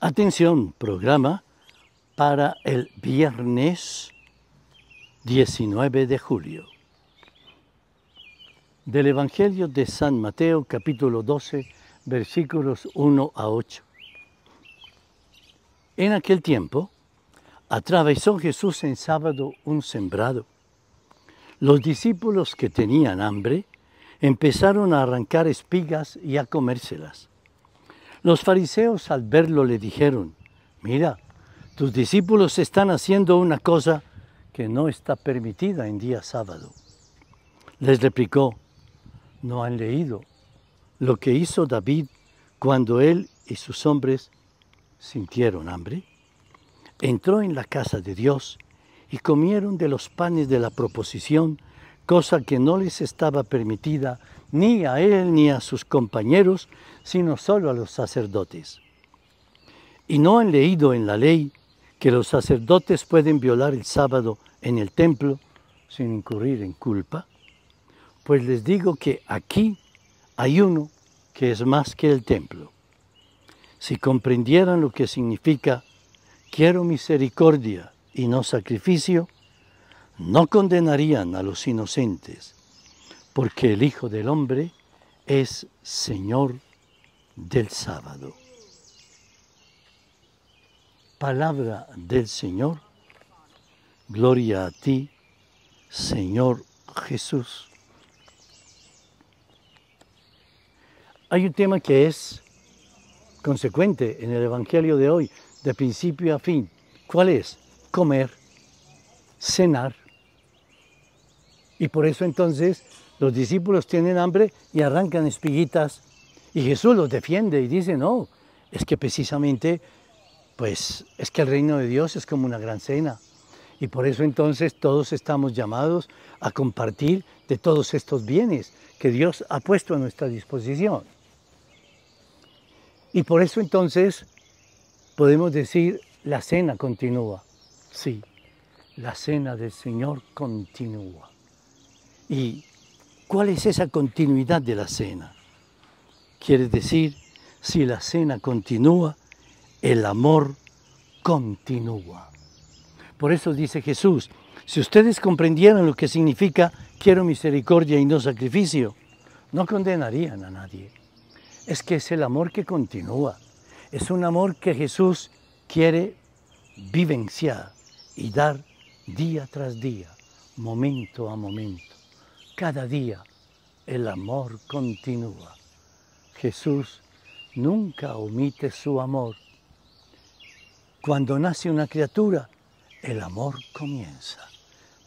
Atención, programa para el viernes 19 de julio. Del Evangelio de San Mateo capítulo 12 versículos 1 a 8. En aquel tiempo atravesó Jesús en sábado un sembrado. Los discípulos que tenían hambre empezaron a arrancar espigas y a comérselas. Los fariseos al verlo le dijeron, mira, tus discípulos están haciendo una cosa que no está permitida en día sábado. Les replicó, no han leído lo que hizo David cuando él y sus hombres sintieron hambre. Entró en la casa de Dios y comieron de los panes de la proposición, cosa que no les estaba permitida ni a él ni a sus compañeros, sino solo a los sacerdotes. ¿Y no han leído en la ley que los sacerdotes pueden violar el sábado en el templo sin incurrir en culpa? Pues les digo que aquí hay uno que es más que el templo. Si comprendieran lo que significa quiero misericordia y no sacrificio, no condenarían a los inocentes porque el Hijo del Hombre es Señor del sábado. Palabra del Señor, gloria a ti, Señor Jesús. Hay un tema que es consecuente en el Evangelio de hoy, de principio a fin. ¿Cuál es? Comer, cenar. Y por eso entonces los discípulos tienen hambre y arrancan espiguitas. Y Jesús los defiende y dice, no, es que precisamente, pues es que el reino de Dios es como una gran cena. Y por eso entonces todos estamos llamados a compartir de todos estos bienes que Dios ha puesto a nuestra disposición. Y por eso entonces podemos decir, la cena continúa. Sí, la cena del Señor continúa. Y ¿Cuál es esa continuidad de la cena? Quiere decir, si la cena continúa, el amor continúa. Por eso dice Jesús, si ustedes comprendieran lo que significa quiero misericordia y no sacrificio, no condenarían a nadie. Es que es el amor que continúa. Es un amor que Jesús quiere vivenciar y dar día tras día, momento a momento. Cada día el amor continúa. Jesús nunca omite su amor. Cuando nace una criatura, el amor comienza.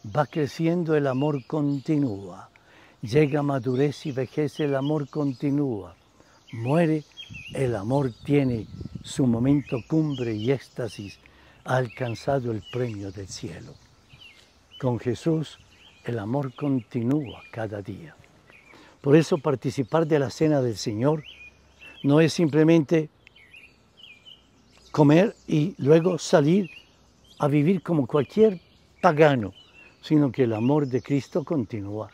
Va creciendo, el amor continúa. Llega madurez y vejez, el amor continúa. Muere, el amor tiene su momento cumbre y éxtasis. Ha alcanzado el premio del cielo. Con Jesús el amor continúa cada día. Por eso participar de la cena del Señor no es simplemente comer y luego salir a vivir como cualquier pagano, sino que el amor de Cristo continúa,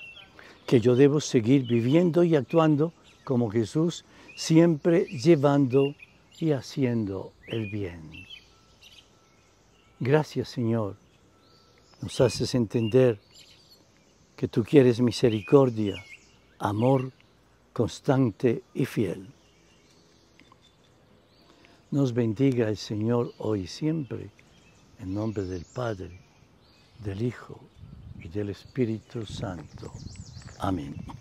que yo debo seguir viviendo y actuando como Jesús, siempre llevando y haciendo el bien. Gracias Señor, nos haces entender que tú quieres misericordia, amor constante y fiel. Nos bendiga el Señor hoy y siempre, en nombre del Padre, del Hijo y del Espíritu Santo. Amén.